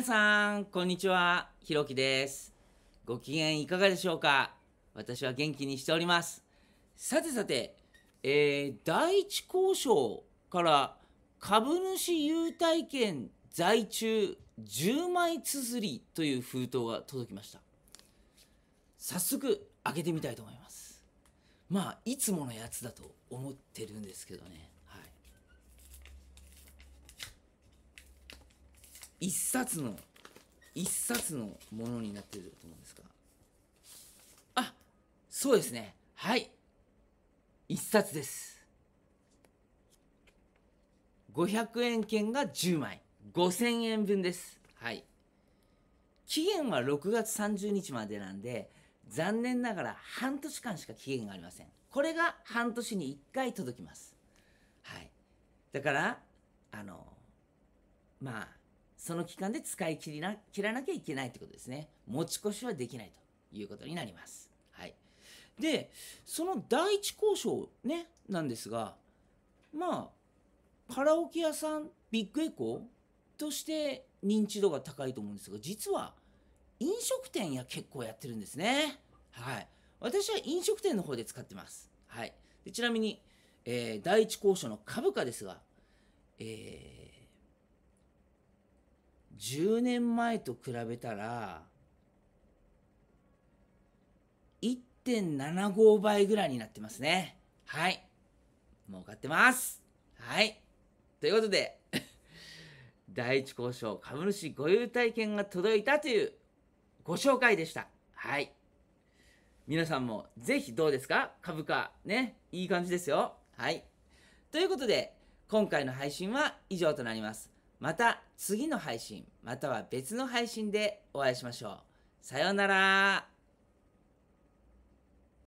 皆さん、こんにちは。ひろきです。ご機嫌いかがでしょうか私は元気にしております。さてさて、えー、第一交渉から株主優待券在中10枚綴りという封筒が届きました。早速開けてみたいと思います。まあ、いつものやつだと思ってるんですけどね。一冊の一冊のものになってると思うんですがあそうですねはい一冊です500円券が10枚5000円分ですはい期限は6月30日までなんで残念ながら半年間しか期限がありませんこれが半年に1回届きますはいだからあのまあその期間で使い切りな切らなきゃいけないってことですね。持ち越しはできないということになります。はい。で、その第一交渉ね、なんですが、まあ、カラオケ屋さん、ビッグエコーとして認知度が高いと思うんですが、実は飲食店や結構やってるんですね。はい。私は飲食店の方で使ってます。はい。でちなみに、えー、第一交渉の株価ですが、えー10年前と比べたら、1.75倍ぐらいになってますね。はい。儲かってます。はい。ということで、第一交渉株主御優待券が届いたというご紹介でした。はい。皆さんもぜひどうですか株価ね、いい感じですよ。はい。ということで、今回の配信は以上となります。また次の配信または別の配信でお会いしましょう。さようなら。